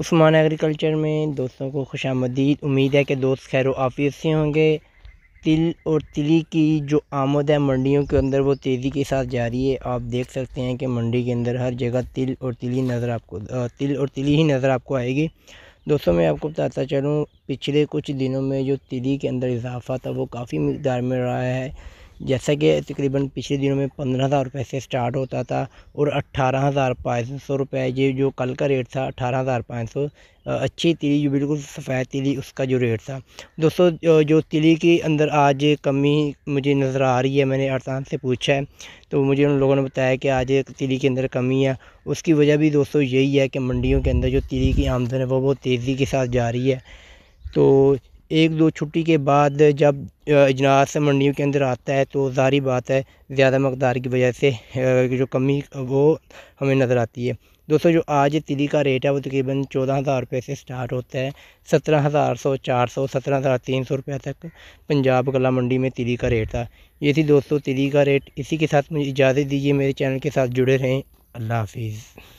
Usman agriculture में दोस्तों को खुश आमदीद उम्मीद है कि दोस्त खैर आफियत से होंगे तिल और तिली की जो आमद है मंडियों के अंदर वो तेज़ी के साथ जारी है आप देख सकते हैं कि मंडी के अंदर हर जगह तिल और तिली नज़र आपको तिल और तिली ही नज़र आपको आएगी दोस्तों मैं आपको बताता चलूँ पिछले कुछ दिनों में जो तिली के अंदर इजाफा था वो काफ़ी मकदार में रहा है जैसा कि तकरीबन पिछले दिनों में पंद्रह हज़ार रुपये से स्टार्ट होता था और अट्ठारह हज़ार पाँच सौ रुपये ये जो कल का रेट था अट्ठारह हज़ार पाँच सौ अच्छी तिली जो बिल्कुल सफ़ेद तिली उसका जो रेट था दोस्तों जो तिली के अंदर आज कमी मुझे नज़र आ रही है मैंने अरसान से पूछा है तो मुझे उन लोगों ने बताया कि आज तिली के अंदर कमी है उसकी वजह भी दोस्तों यही है कि मंडियों के अंदर जो तिली की आमदन है वो बहुत तेज़ी के साथ जा रही है तो एक दो छुट्टी के बाद जब अजनास मंडियों के अंदर आता है तो जारी बात है ज़्यादा मकदार की वजह से जो कमी वो हमें नज़र आती है दोस्तों जो आज तिली का रेट है वो तकरीबन चौदह हज़ार रुपये से स्टार्ट होता है सत्रह हज़ार सौ चार सौ सत्रह हज़ार तीन सौ रुपये तक पंजाब कला मंडी में तिली का रेट था ये थी दोस्तों तिली का रेट इसी के साथ मुझे इजाज़त दीजिए मेरे चैनल के साथ जुड़े रहें अल्लाह हाफिज़